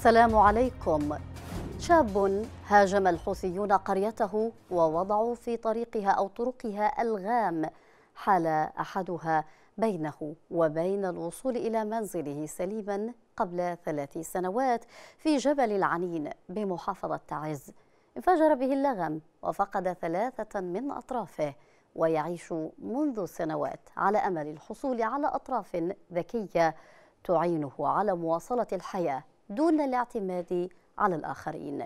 السلام عليكم شاب هاجم الحوثيون قريته ووضعوا في طريقها أو طرقها ألغام حال أحدها بينه وبين الوصول إلى منزله سليما قبل ثلاث سنوات في جبل العنين بمحافظة تعز انفجر به اللغم وفقد ثلاثة من أطرافه ويعيش منذ سنوات على أمل الحصول على أطراف ذكية تعينه على مواصلة الحياة دون الاعتماد على الآخرين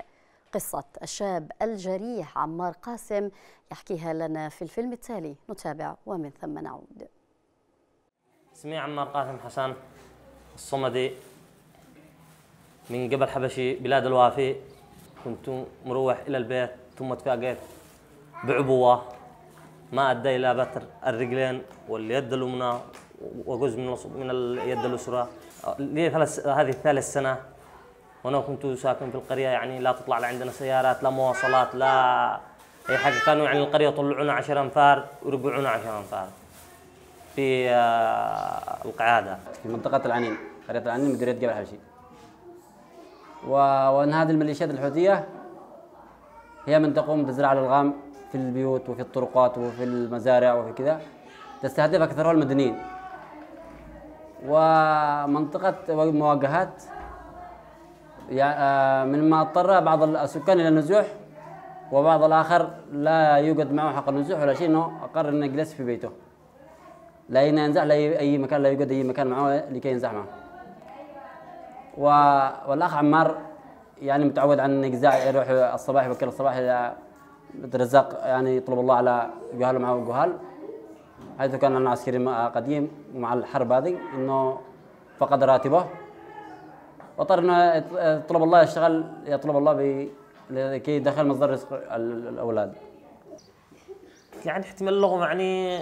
قصة الشاب الجريح عمار قاسم يحكيها لنا في الفيلم التالي نتابع ومن ثم نعود اسمي عمار قاسم حسن الصمدي من قبل حبشي بلاد الوافي كنت مروح إلى البيت ثم تفاجأت بعبوة ما أدى إلى بتر الرجلين واليد اليمنى وجزء من اليد اليسرى لي ثلاث هذه ثالث سنة وانا كنت ساكن في القريه يعني لا تطلع عندنا سيارات لا مواصلات لا اي حاجه كانوا يعني القريه طلعونا 10 انفار وربعونا 10 انفار في آه، القعاده في منطقه العنين قريه العنين مديريه جبل وان هذه الميليشيات الحوثيه هي من تقوم بزراعه الالغام في البيوت وفي الطرقات وفي المزارع وفي كذا تستهدف اكثرها المدنيين ومنطقه مواجهات آه، مما اضطر بعض السكان الى النزوح وبعض الاخر لا يوجد معه حق النزوح ولا شيء انه اقر انه يجلس في بيته لا ينزح لاي اي مكان لا يوجد اي مكان معه لكي ينزح معه و... والاخ عمار يعني متعود عن النجزاء يروح الصباح بكر الصباح الى الرزاق يعني يطلب الله على جهاله معه جهال حيث كان عسكري قديم مع الحرب هذه انه فقد راتبه واضطر انه يطلب الله يشتغل يطلب الله الله لكي يدخل مصدر رزق الاولاد يعني احتمال لغم يعني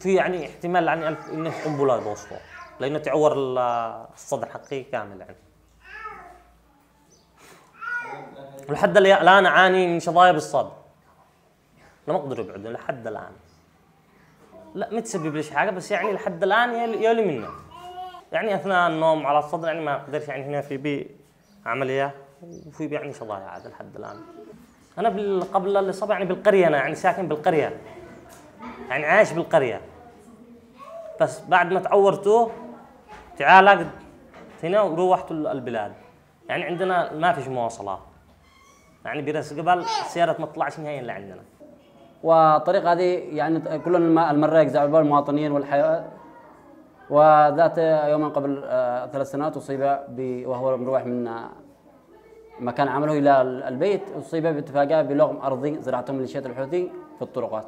في يعني احتمال يعني انه قنبله يدوصوا لانه تعور الصدر حقي كامل يعني لحد الان اعاني من شظايا بالصدر ما اقدر ابعد لحد الان لا ما تسبب ليش حاجه بس يعني لحد الان يلي منه يعني اثناء النوم على الصدر يعني ما اقدرش يعني هنا في بي عمليه وفي بي يعني شظايا عاد لحد الان انا قبل الاصابه يعني بالقريه انا يعني ساكن بالقريه يعني عايش بالقريه بس بعد ما تعورتوا تعالجت هنا وروحت البلاد يعني عندنا ما فيش مواصلات يعني برس قبل السيارة ما تطلعش نهائيا عندنا والطريقة هذه يعني كل المرة يجزع المواطنين والحياه وذات يوما قبل آه، ثلاث سنوات أصيب وهو مروح من آه، مكان عمله إلى البيت أصيب باتفاقيه بلغم أرضي زرعته ميليشيات الحوثي في الطرقات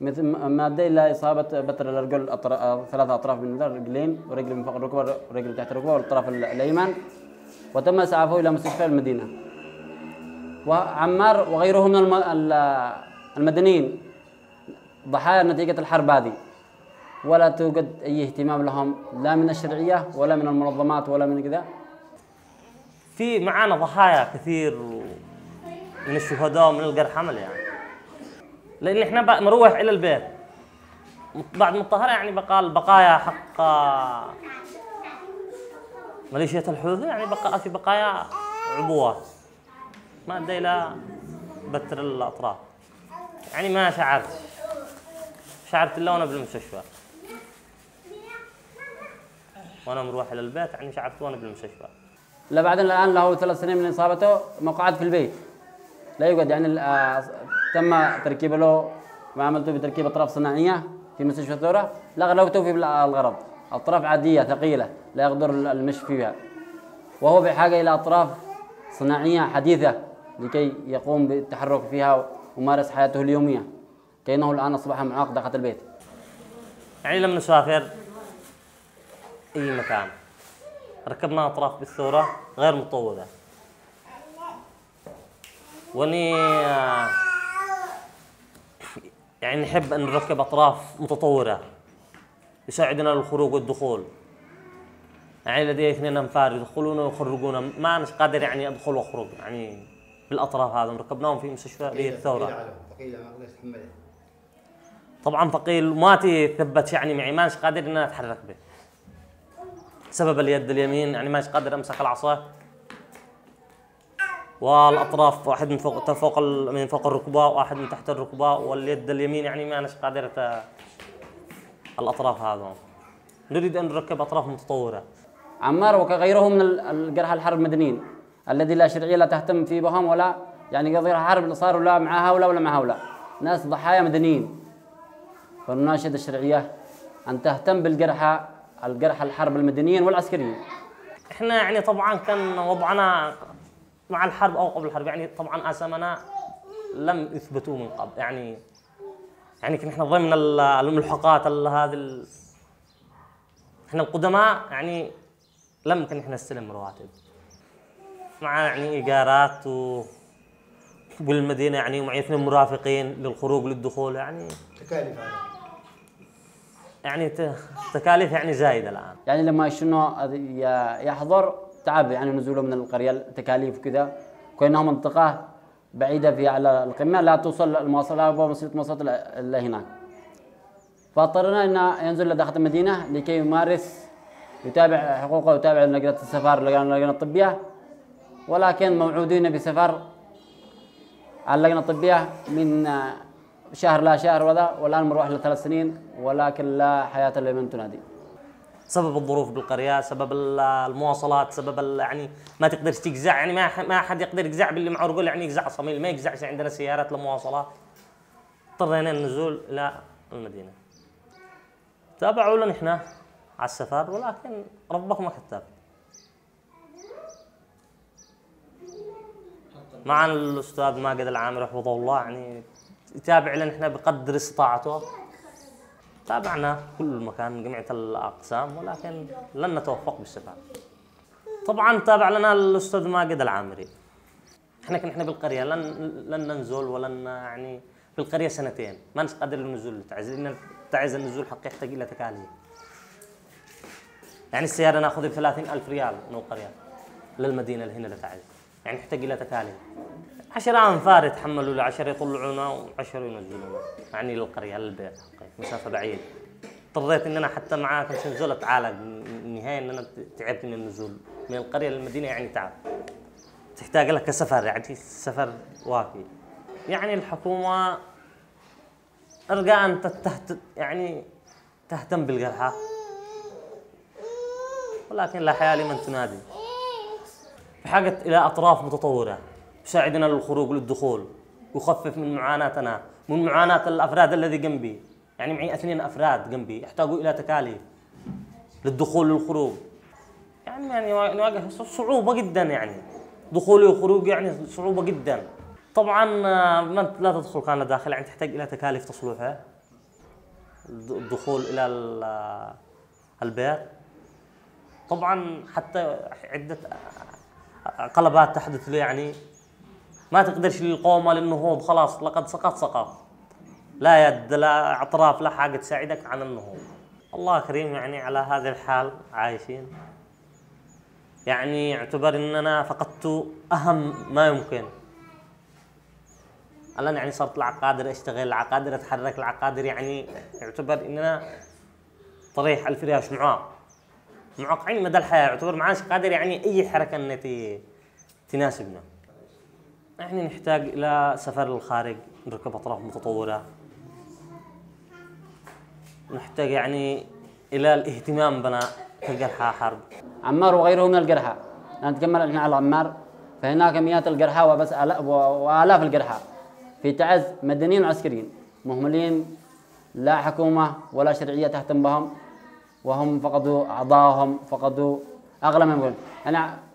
مثل ما ادى الى اصابه بتر الرجل آه، ثلاث اطراف من الرجلين ورجل من فوق الركبه ورجل تحت الركبه والطرف الايمن وتم اسعافه الى مستشفى المدينه وعمار وغيره من المدنيين ضحايا نتيجه الحرب هذه ولا توجد أي اهتمام لهم لا من الشرعية ولا من المنظمات ولا من كذا في معانا ضحايا كثير من الشهداء ومن القر حمل يعني لأن إحنا بنروح إلى البيت بعد مطهره يعني بقى البقايا حق مليشيات الحوثي يعني بقى في بقايا عبوات ما ادى الى بتر الاطراف يعني ما شعرت شعرت الا وانا بالمستشفى وانا مروح الى البيت يعني مش عارف وانا بالمستشفى لا بعدين الان له ثلاث سنين من اصابته مقعد في البيت لا يوجد يعني تم تركيب له ما عملته بتركيب اطراف صناعيه في مستشفى الثوره لو في الغرض اطراف عاديه ثقيله لا يقدر المشي فيها وهو بحاجه الى اطراف صناعيه حديثه لكي يقوم بالتحرك فيها ومارس حياته اليوميه كانه الان اصبح معاق داخل البيت يعني لما نسافر اي مكان ركبنا اطراف بالثوره غير مطوله واني يعني نحب ان نركب اطراف متطوره يساعدنا للخروج والدخول يعني لدي اثنين انفار يدخلون ويخرجون ما انا قادر يعني ادخل واخرج يعني بالاطراف هذا ركبناهم في مستشفى بيت الثوره طبعا ثقيل ما تثبت يعني معي ما قادر ان اتحرك به سبب اليد اليمين يعني مش قادر امسك العصا والاطراف واحد من فوق فوق من فوق الركبه واحد من تحت الركبه واليد اليمين يعني ما اناش قادر الاطراف هذا نريد ان نركب اطراف متطوره عمار وكغيره من الجرحى الحرب مدنيين الذي لا شرعيه لا تهتم في بهم ولا يعني قضية حرب اللي صار ولا مع هؤلاء ولا مع هؤلاء ناس ضحايا مدنيين فنناشد الشرعيه ان تهتم بالجرحى على الجرح الحرب المدنيين والعسكريين احنا يعني طبعا كان وضعنا مع الحرب او قبل الحرب يعني طبعا اسامنا لم يثبتوا من قبل يعني يعني كنا احنا ضمن الملحقات هذه ال... احنا القدماء يعني لم كن احنا نستلم رواتب مع يعني ايجارات و بالمدينه يعني ومعي اثنين مرافقين للخروج للدخول يعني تكاليف يعني تكاليف يعني زايده الان يعني لما شنو يحضر تعب يعني نزوله من القريه تكاليف كذا كانها منطقه بعيده في على القمه لا توصل المواصلات وسيله مواصلات الا هناك فاضطرنا ان ينزل لداخل المدينه لكي يمارس يتابع حقوقه ويتابع لجنه السفر اللجنه الطبيه ولكن موعودين بسفر على اللجنه الطبيه من شهر لا شهر ولا والان مروح لثلاث سنين ولكن لا حياه اللي من تنادي. سبب الظروف بالقريه، سبب المواصلات، سبب يعني ما تقدر تجزع يعني ما ما احد يقدر يجزع باللي معه رجل يعني يجزع صميل ما يجزع عندنا سيارات للمواصلات اضطرينا النزول الى المدينه. تابعوا لنا احنا على السفر ولكن ربكم كتاب. معنا الاستاذ ماجد العامر حفظه الله يعني يتابع لنا احنا بقدر استطاعته تابعنا كل مكان جميع الاقسام ولكن لن نتوفق بالشفاء طبعا تابع لنا الاستاذ ماجد العامري احنا كنا احنا بالقريه لن لن ننزل ولن يعني في القريه سنتين ما نقدر قادر النزول لتعز لان تعز النزول حق يحتاج الى تكاليف يعني السياره ناخذ ب 30000 ريال من القريه للمدينه اللي هنا لتعز يعني يحتاج الى تكاليف عشرة أنفار يتحملوا له عشرة يطلعونه وعشرة ينزلونا يعني للقرية للبيت طيب، مسافة بعيدة اضطريت ان انا حتى معاك 50 نزول اتعالج النهايه ان انا تعبت من النزول من القريه للمدينه يعني تعب تحتاج لك سفر يعني سفر وافي يعني الحكومه ارجى ان تهت يعني تهتم بالجرحى ولكن لا حياه لمن تنادي بحاجه الى اطراف متطوره تساعدنا للخروج للدخول ويخفف من معاناتنا من معاناة الأفراد الذي جنبي يعني معي اثنين أفراد جنبي يحتاجوا إلى تكاليف للدخول والخروج يعني يعني نواجه صعوبة جدا يعني دخولي وخروج يعني صعوبة جدا طبعا ما لا تدخل كان داخل يعني تحتاج إلى تكاليف تصلحها الدخول إلى البيت طبعا حتى عدة قلبات تحدث لي يعني ما تقدرش للقومه للنهوض خلاص لقد سقط سقط لا يد لا اعتراف لا حاجه تساعدك عن النهوض الله كريم يعني على هذه الحال عايشين يعني اعتبر اننا فقدت اهم ما يمكن الان يعني صرت لا قادر اشتغل لا قادر اتحرك لا قادر يعني يعتبر اننا طريح ريال معاق معاقين مدى الحياه يعتبر معاش قادر يعني اي حركه نتي تناسبنا احنا يعني نحتاج الى سفر للخارج نركب اطراف متطوره نحتاج يعني الى الاهتمام بنا كجرحى حرب عمار وغيره من الجرحى نتكمل احنا على عمار فهناك مئات الجرحى وبس والاف الجرحى في تعز مدنيين وعسكريين مهملين لا حكومه ولا شرعيه تهتم بهم وهم فقدوا اعضائهم فقدوا اغلى من انا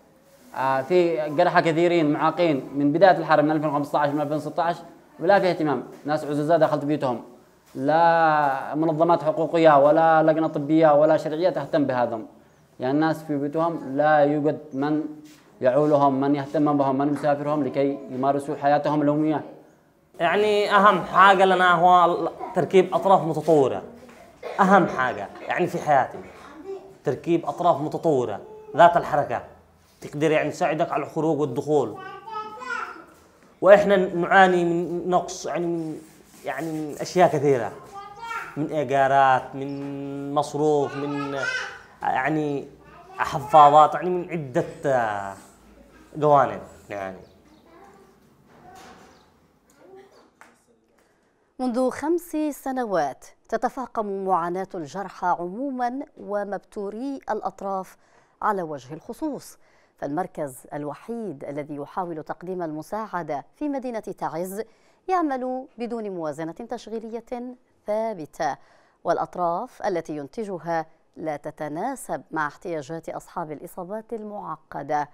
آه، في جرحى كثيرين معاقين من بدايه الحرب من 2015 من 2016 ولا في اهتمام، ناس عزوزة دخلت بيوتهم لا منظمات حقوقيه ولا لجنه طبيه ولا شرعيه تهتم بهذا يعني الناس في بيوتهم لا يوجد من يعولهم، من يهتم بهم، من يسافرهم لكي يمارسوا حياتهم اليوميه. يعني اهم حاجه لنا هو تركيب اطراف متطوره. اهم حاجه يعني في حياتي تركيب اطراف متطوره ذات الحركه. تقدر يعني تساعدك على الخروج والدخول واحنا نعاني من نقص يعني من يعني من اشياء كثيره من ايجارات من مصروف من يعني حفاضات يعني من عده جوانب يعني منذ خمس سنوات تتفاقم معاناة الجرحى عموما ومبتوري الأطراف على وجه الخصوص فالمركز الوحيد الذي يحاول تقديم المساعدة في مدينة تعز يعمل بدون موازنة تشغيلية ثابتة والأطراف التي ينتجها لا تتناسب مع احتياجات أصحاب الإصابات المعقدة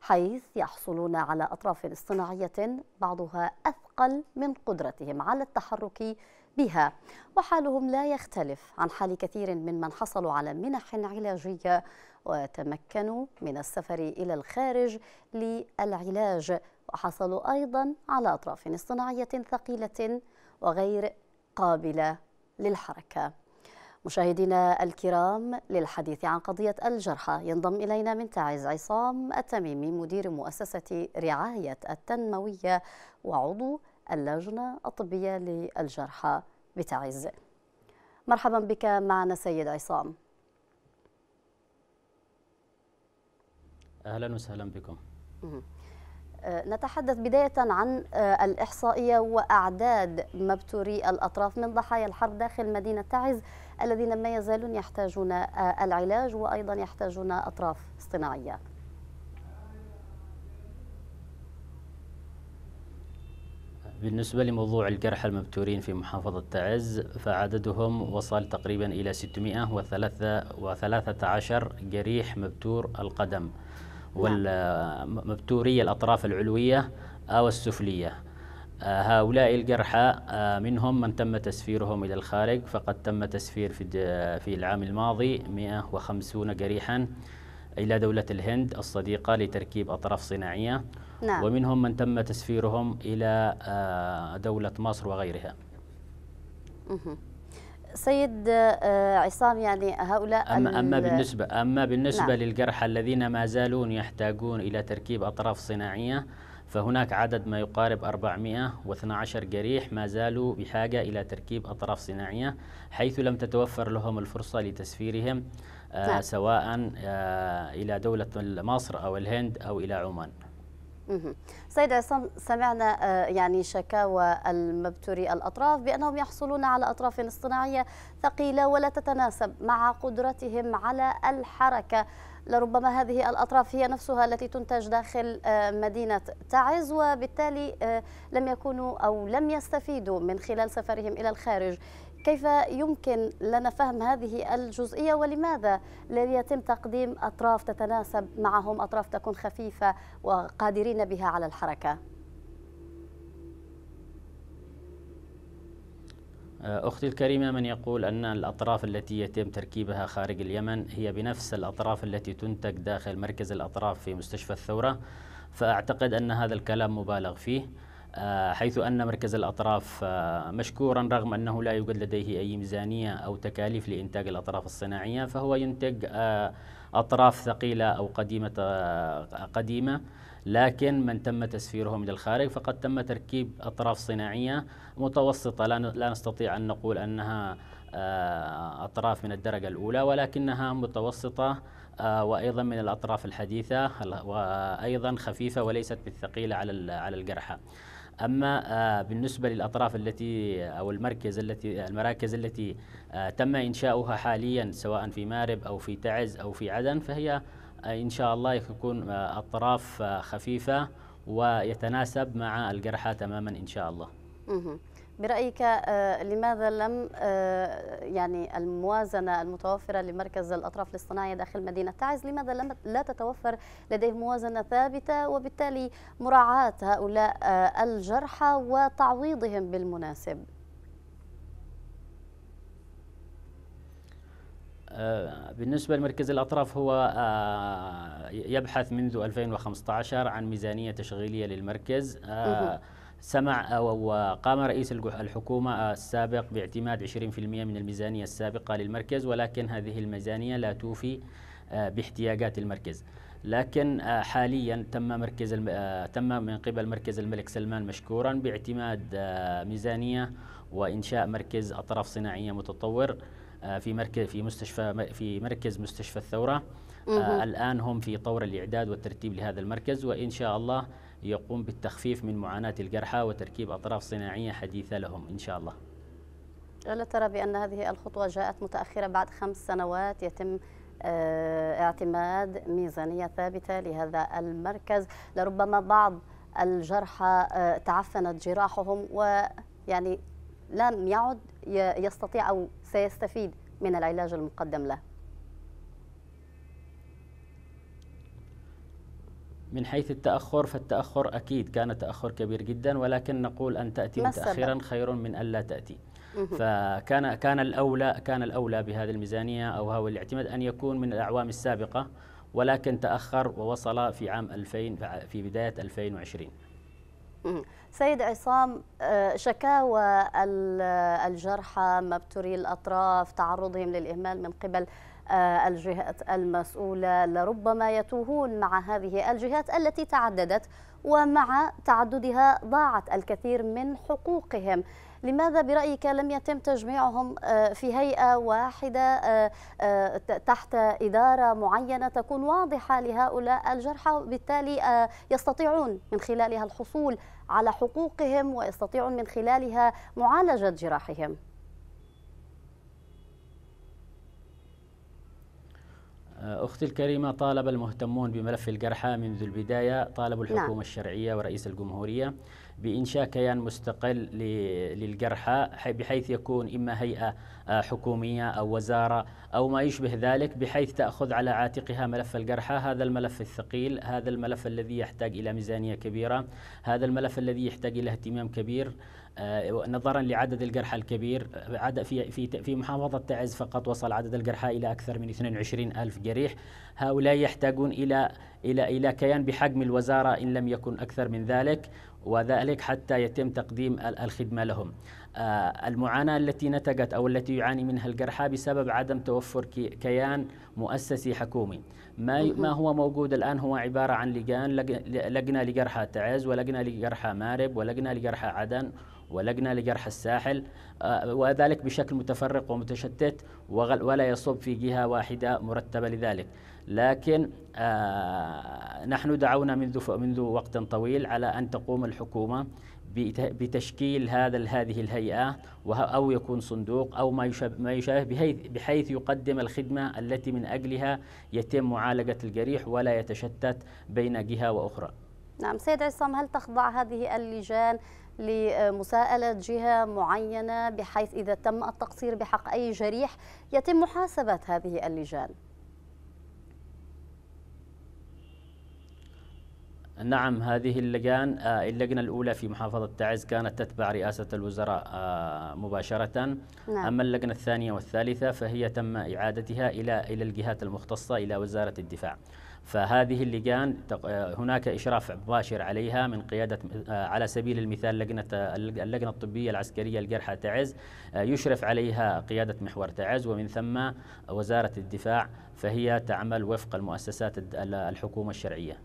حيث يحصلون على أطراف اصطناعية بعضها أثقل من قدرتهم على التحرك بها وحالهم لا يختلف عن حال كثير من من حصلوا على منح علاجية وتمكنوا من السفر إلى الخارج للعلاج وحصلوا أيضا على أطراف اصطناعية ثقيلة وغير قابلة للحركة مشاهدينا الكرام للحديث عن قضية الجرحى ينضم إلينا من تعز عصام التميمي مدير مؤسسة رعاية التنموية وعضو اللجنة الطبية للجرحى بتعز مرحبا بك معنا سيد عصام أهلا وسهلا بكم أه، نتحدث بداية عن أه، الإحصائية وأعداد مبتوري الأطراف من ضحايا الحرب داخل مدينة تعز الذين ما يزالون يحتاجون أه، العلاج وأيضا يحتاجون أطراف اصطناعية بالنسبة لموضوع الجرحى المبتورين في محافظة تعز فعددهم وصل تقريبا إلى 613 جريح مبتور القدم نعم. والمبتوري الأطراف العلوية أو السفلية آه، هؤلاء الجرحى آه، منهم من تم تسفيرهم إلى الخارج فقد تم تسفير في في العام الماضي 150 جريحا إلى دولة الهند الصديقة لتركيب أطراف صناعية نعم. ومنهم من تم تسفيرهم إلى آه، دولة مصر وغيرها سيد آه، عصام يعني هؤلاء أما, أما بالنسبة أما بالنسبة نعم. للجرحى الذين ما زالون يحتاجون إلى تركيب أطراف صناعية فهناك عدد ما يقارب 412 جريح ما زالوا بحاجة إلى تركيب أطراف صناعية حيث لم تتوفر لهم الفرصة لتسفيرهم آه نعم. سواء آه إلى دولة مصر أو الهند أو إلى عمان سيد عصام سمعنا آه، يعني شكاوى المبتوري الأطراف بأنهم يحصلون على أطراف اصطناعية ثقيلة ولا تتناسب مع قدرتهم على الحركة لربما هذه الأطراف هي نفسها التي تنتج داخل آه، مدينة تعز وبالتالي آه، لم يكونوا أو لم يستفيدوا من خلال سفرهم إلى الخارج كيف يمكن لنا فهم هذه الجزئية ولماذا لا يتم تقديم أطراف تتناسب معهم أطراف تكون خفيفة وقادرين بها على الحركة؟ آه، أختي الكريمة من يقول أن الأطراف التي يتم تركيبها خارج اليمن هي بنفس الأطراف التي تنتج داخل مركز الأطراف في مستشفى الثورة فأعتقد أن هذا الكلام مبالغ فيه آه، حيث أن مركز الأطراف آه، مشكورا رغم أنه لا يوجد لديه أي ميزانية أو تكاليف لإنتاج الأطراف الصناعية فهو ينتج آه، أطراف ثقيلة أو قديمة قديمة لكن من تم تسفيرهم من الخارج فقد تم تركيب أطراف صناعية متوسطة لا نستطيع أن نقول أنها أطراف من الدرجة الأولى ولكنها متوسطة وأيضا من الأطراف الحديثة وأيضا خفيفة وليست بالثقيلة على على الجرحى. أما آه، بالنسبة للأطراف التي آه، أو المركز التي آه، المراكز التي تم إنشاؤها حاليا سواء في مارب أو في تعز أو في عدن فهي إن شاء الله تكون أطراف خفيفة ويتناسب مع الجرحى تماما إن شاء الله. برأيك آه، لماذا لم آه، يعني الموازنة المتوفرة لمركز الأطراف الاصطناعيه داخل مدينة تعز لماذا لم لا تتوفر لديه موازنة ثابتة وبالتالي مراعاة هؤلاء آه، الجرحى وتعويضهم بالمناسب بالنسبة لمركز الأطراف هو يبحث منذ 2015 عن ميزانية تشغيلية للمركز سمع وقام رئيس الحكومة السابق باعتماد 20% من الميزانية السابقة للمركز ولكن هذه الميزانية لا توفي آه، باحتياجات المركز لكن آه، حاليا تم مركز آه، تم من قبل مركز الملك سلمان مشكورا باعتماد ميزانيه وانشاء مركز اطراف صناعيه متطور في مركز في مستشفى في مركز مستشفى الثوره الان هم في طور الاعداد والترتيب لهذا المركز وان شاء الله يقوم بالتخفيف من معاناة الجرحى وتركيب أطراف صناعية حديثة لهم إن شاء الله ألا ترى بأن هذه الخطوة جاءت متأخرة بعد خمس سنوات يتم آه، اعتماد ميزانية ثابتة لهذا المركز لربما بعض الجرحى آه، تعفنت جراحهم ويعني لم يعد يستطيع أو سيستفيد من العلاج المقدم له من حيث التأخر فالتأخر أكيد كان تأخر كبير جدا ولكن نقول أن تأتي متأخرا خير من ألا تأتي فكان كان الأولى كان الأولى بهذه الميزانية أو هو الاعتماد أن يكون من الأعوام السابقة ولكن تأخر ووصل في عام 2000 في بداية 2020 سيد عصام آه، شكاوى الجرحى مبتوري الأطراف تعرضهم للإهمال من قبل آه، الجهات المسؤولة لربما يتوهون مع هذه الجهات التي تعددت ومع تعددها ضاعت الكثير من حقوقهم لماذا برأيك لم يتم تجميعهم آه، في هيئة واحدة آه، تحت إدارة معينة تكون واضحة لهؤلاء الجرحى وبالتالي يستطيعون من خلالها الحصول على حقوقهم ويستطيعون من خلالها معالجة جراحهم؟ أختي الكريمة طالب المهتمون بملف الجرحى منذ البداية طالبوا نعم. الحكومة نعم. الشرعية ورئيس الجمهورية بإنشاء كيان مستقل للجرحى بحيث يكون إما هيئة آه، حكومية أو وزارة أو ما يشبه ذلك بحيث تأخذ على عاتقها ملف الجرحى هذا الملف الثقيل هذا الملف الذي يحتاج إلى ميزانية كبيرة هذا الملف الذي يحتاج إلى اهتمام كبير آه، نظرا لعدد الجرحى الكبير في في في محافظة تعز فقط وصل عدد الجرحى إلى أكثر من 22 ألف جريح هؤلاء يحتاجون إلى إلى إلى كيان بحجم الوزارة إن لم يكن أكثر من ذلك وذلك حتى يتم تقديم الخدمة لهم آه، المعاناة التي نتجت أو التي يعاني منها الجرحى بسبب عدم توفر كيان مؤسسي حكومي ما ما هو موجود الآن هو عبارة عن لجان لجنة لجرحى تعز ولجنة لجرحى مارب ولجنة لجرحى عدن ولجنة لجرح الساحل آه، وذلك بشكل متفرق ومتشتت ولا يصب في جهة واحدة مرتبة لذلك لكن آه، نحن دعونا منذ منذ وقت طويل على أن تقوم الحكومة بتشكيل هذا هذه الهيئة أو يكون صندوق أو ما يشابه, ما يشابه بحيث يقدم الخدمة التي من أجلها يتم معالجة الجريح ولا يتشتت بين جهة وأخرى نعم سيد عصام هل تخضع هذه اللجان لمساءلة جهة معينة بحيث إذا تم التقصير بحق أي جريح يتم محاسبة هذه اللجان نعم هذه اللجان آه، اللجنة الأولى في محافظة تعز كانت تتبع رئاسة الوزراء آه، مباشرة نعم. أما اللجنة الثانية والثالثة فهي تم إعادتها إلى إلى الجهات المختصة إلى وزارة الدفاع فهذه اللجان آه، هناك إشراف مباشر عليها من قيادة آه، على سبيل المثال لجنة آه، اللجنة الطبية العسكرية الجرحى تعز يشرف عليها قيادة محور تعز ومن ثم وزارة الدفاع فهي تعمل وفق المؤسسات الحكومة الشرعية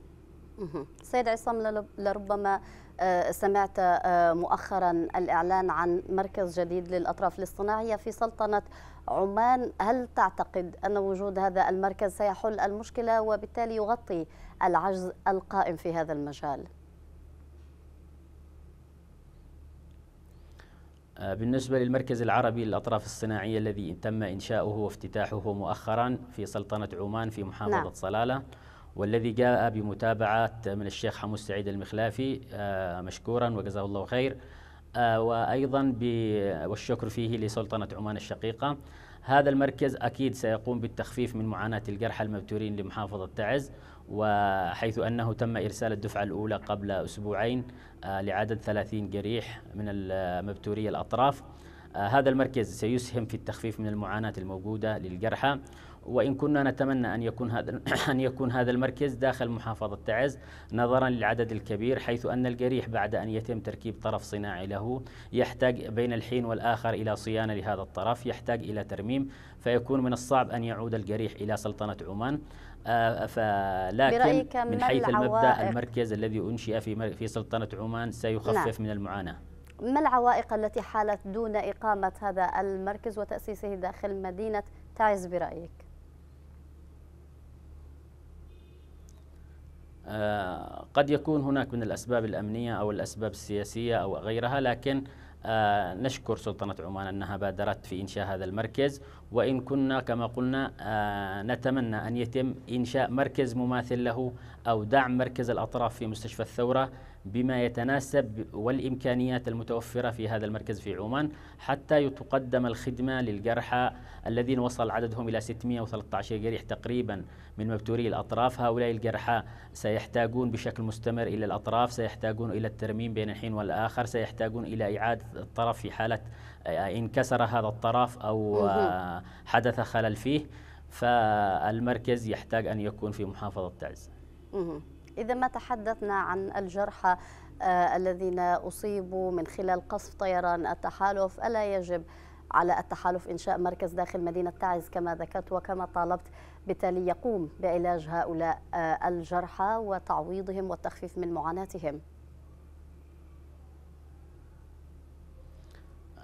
سيد عصام لربما آه، سمعت آه، مؤخرا الإعلان عن مركز جديد للأطراف الاصطناعية في سلطنة عمان هل تعتقد أن وجود هذا المركز سيحل المشكلة وبالتالي يغطي العجز القائم في هذا المجال؟ آه، بالنسبة للمركز العربي للأطراف الصناعية الذي تم إنشاؤه وافتتاحه مؤخرا في سلطنة عمان في محافظة نعم. صلالة والذي جاء بمتابعات من الشيخ حمود سعيد المخلافي آه، مشكورا وجزاه الله خير آه، وأيضا والشكر فيه لسلطنة عمان الشقيقة هذا المركز أكيد سيقوم بالتخفيف من معاناة الجرحى المبتورين لمحافظة تعز وحيث أنه تم إرسال الدفعة الأولى قبل أسبوعين آه، لعدد 30 جريح من المبتوري الأطراف آه، هذا المركز سيسهم في التخفيف من المعاناة الموجودة للجرحى وإن كنا نتمنى أن يكون هذا أن يكون هذا المركز داخل محافظة تعز نظرا للعدد الكبير حيث أن الجريح بعد أن يتم تركيب طرف صناعي له يحتاج بين الحين والآخر إلى صيانة لهذا الطرف يحتاج إلى ترميم فيكون من الصعب أن يعود الجريح إلى سلطنة عمان آه، فلكن من حيث المبدأ المركز الذي أنشئ في في سلطنة عمان سيخفف نعم. من المعاناة ما العوائق التي حالت دون إقامة هذا المركز وتأسيسه داخل مدينة تعز برأيك؟ آه، قد يكون هناك من الأسباب الأمنية أو الأسباب السياسية أو غيرها لكن آه، نشكر سلطنة عمان أنها بادرت في إنشاء هذا المركز وإن كنا كما قلنا آه، نتمنى أن يتم إنشاء مركز مماثل له أو دعم مركز الأطراف في مستشفى الثورة بما يتناسب والإمكانيات المتوفرة في هذا المركز في عمان حتى تقدم الخدمة للجرحى الذين وصل عددهم إلى 613 جريح تقريبا من مبتوري الأطراف هؤلاء الجرحى سيحتاجون بشكل مستمر إلى الأطراف سيحتاجون إلى الترميم بين الحين والآخر سيحتاجون إلى إعادة الطرف في حالة آه، انكسر هذا الطرف أو آه، حدث خلل فيه فالمركز يحتاج أن يكون في محافظة تعز إذا ما تحدثنا عن الجرحى آه، الذين أصيبوا من خلال قصف طيران التحالف ألا يجب على التحالف إنشاء مركز داخل مدينة تعز كما ذكرت وكما طالبت بالتالي يقوم بعلاج هؤلاء الجرحى وتعويضهم والتخفيف من معاناتهم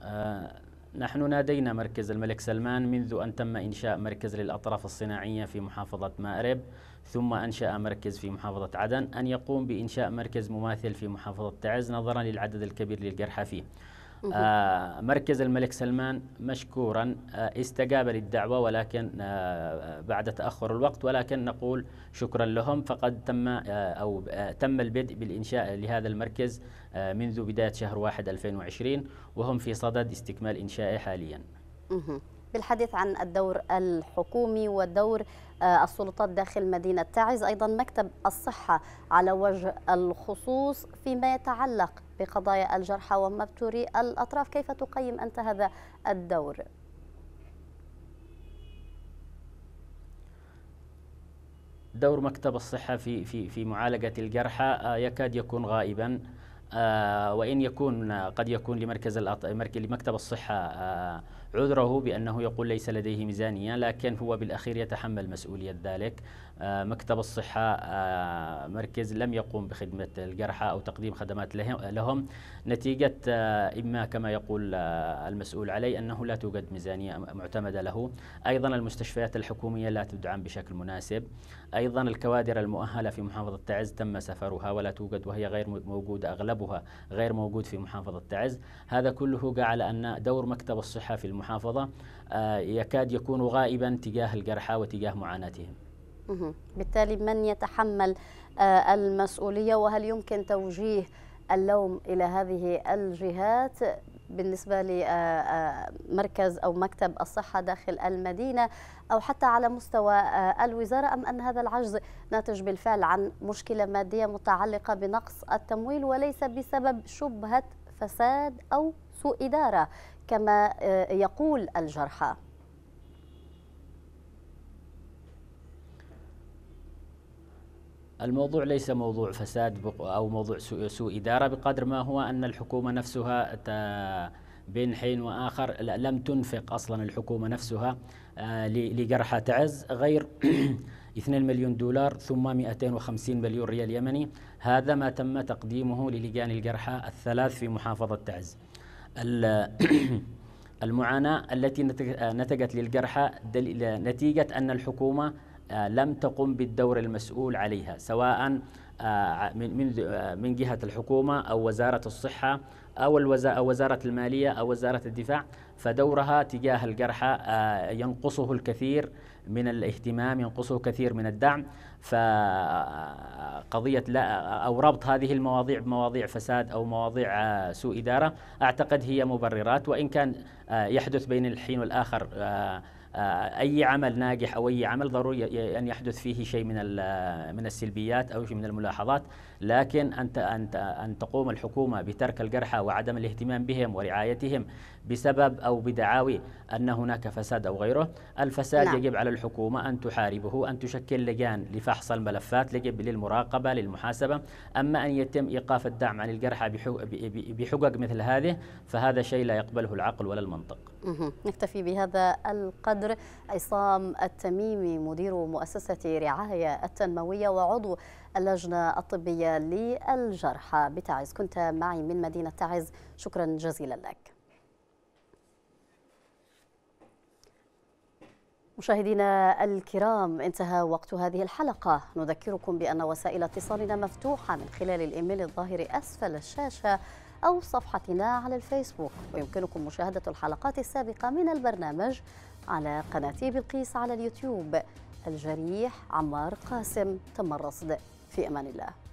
آه، نحن نادينا مركز الملك سلمان منذ أن تم إنشاء مركز للأطراف الصناعية في محافظة مأرب ثم أنشأ مركز في محافظة عدن أن يقوم بإنشاء مركز مماثل في محافظة تعز نظرا للعدد الكبير للجرحى فيه آه مركز الملك سلمان مشكورا آه استجاب للدعوة ولكن آه بعد تأخر الوقت ولكن نقول شكرا لهم فقد تم آه، أو آه، تم البدء بالإنشاء لهذا المركز آه، منذ بداية شهر واحد 2020 وهم في صدد استكمال إنشائه حاليا بالحديث عن الدور الحكومي ودور آه، السلطات داخل مدينة تعز أيضا مكتب الصحة على وجه الخصوص فيما يتعلق بقضايا الجرحى ومبتوري الأطراف كيف تقيم أنت هذا الدور؟ دور مكتب الصحة في في في معالجة الجرحى آه، يكاد يكون غائبا آه، وإن يكون قد يكون لمركز لمكتب الصحة آه، عذره بأنه يقول ليس لديه ميزانية لكن هو بالأخير يتحمل مسؤولية ذلك آه، مكتب الصحة آه، مركز لم يقوم بخدمة الجرحى أو تقديم خدمات لهم نتيجة آه، إما كما يقول المسؤول علي أنه لا توجد ميزانية معتمدة له أيضا المستشفيات الحكومية لا تدعم بشكل مناسب أيضا الكوادر المؤهلة في محافظة تعز تم سفرها ولا توجد وهي غير موجودة أغلبها غير موجود في محافظة تعز هذا كله جعل أن دور مكتب الصحة في المحافظة يكاد يكون غائبا تجاه الجرحى وتجاه معاناتهم بالتالي من يتحمل آه، المسؤولية وهل يمكن توجيه اللوم إلى هذه الجهات بالنسبة لمركز آه، آه، أو مكتب الصحة داخل المدينة أو حتى على مستوى الوزارة أم أن هذا العجز ناتج بالفعل عن مشكلة مادية متعلقة بنقص التمويل وليس بسبب شبهة فساد أو سوء إدارة كما يقول الجرحى الموضوع ليس موضوع فساد أو موضوع سوء إدارة بقدر ما هو أن الحكومة نفسها بين حين وآخر لم تنفق أصلا الحكومة نفسها آه، لجرحى تعز غير 2 مليون دولار ثم 250 مليون ريال يمني هذا ما تم تقديمه للجان الجرحى الثلاث في محافظة تعز المعاناة التي آه، نتجت للجرحى نتيجة أن الحكومة آه، لم تقم بالدور المسؤول عليها سواء آه، من من جهه الحكومه او وزاره الصحه او وزاره الماليه او وزاره الدفاع فدورها تجاه الجرحى آه، ينقصه الكثير من الاهتمام ينقصه كثير من الدعم فقضية لا أو ربط هذه المواضيع بمواضيع فساد أو مواضيع سوء إدارة أعتقد هي مبررات وإن كان يحدث بين الحين والآخر آه، اي عمل ناجح او اي عمل ضروري ان يحدث فيه شيء من من السلبيات او شيء من الملاحظات لكن ان ان ان تقوم الحكومه بترك الجرحى وعدم الاهتمام بهم ورعايتهم بسبب او بدعاوي ان هناك فساد او غيره الفساد نعم. يجب على الحكومه ان تحاربه ان تشكل لجان لفحص الملفات يجب للمراقبه للمحاسبه اما ان يتم ايقاف الدعم عن الجرحى بحقق مثل هذه فهذا شيء لا يقبله العقل ولا المنطق نكتفي بهذا القدر عصام التميمي مدير مؤسسة رعاية التنموية وعضو اللجنة الطبية للجرحى بتعز كنت معي من مدينة تعز شكرا جزيلا لك مشاهدينا الكرام انتهى وقت هذه الحلقة نذكركم بأن وسائل اتصالنا مفتوحة من خلال الإيميل الظاهر أسفل الشاشة أو صفحتنا على الفيسبوك ويمكنكم مشاهدة الحلقات السابقة من البرنامج على قناة بلقيس على اليوتيوب الجريح عمار قاسم تم الرصد في أمان الله